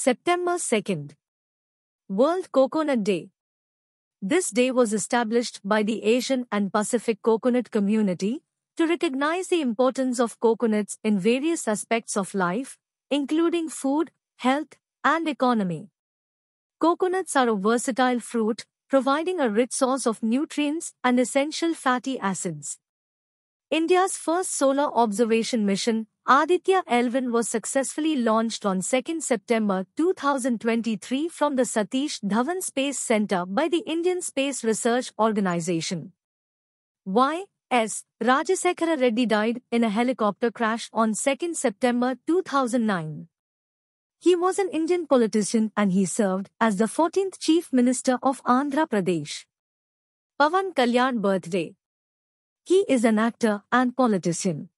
September 2nd. World Coconut Day. This day was established by the Asian and Pacific Coconut Community to recognize the importance of coconuts in various aspects of life, including food, health, and economy. Coconuts are a versatile fruit, providing a rich source of nutrients and essential fatty acids. India's first solar observation mission, Aditya Elvin was successfully launched on 2 September 2023 from the Satish Dhawan Space Center by the Indian Space Research Organization. Y. S. Rajasekhara Reddy died in a helicopter crash on 2 September 2009. He was an Indian politician and he served as the 14th Chief Minister of Andhra Pradesh. Pavan Kalyan birthday he is an actor and politician.